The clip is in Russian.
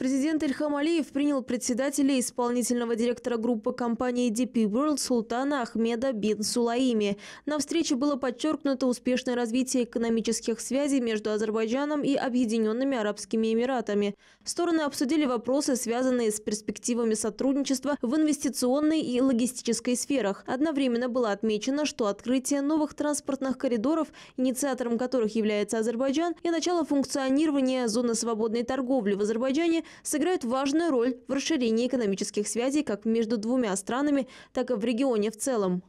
Президент Ильхам Алиев принял председателя исполнительного директора группы компании DP World Султана Ахмеда бин Сулаими. На встрече было подчеркнуто успешное развитие экономических связей между Азербайджаном и Объединенными Арабскими Эмиратами. Стороны обсудили вопросы, связанные с перспективами сотрудничества в инвестиционной и логистической сферах. Одновременно было отмечено, что открытие новых транспортных коридоров, инициатором которых является Азербайджан, и начало функционирования зоны свободной торговли в Азербайджане сыграют важную роль в расширении экономических связей как между двумя странами, так и в регионе в целом.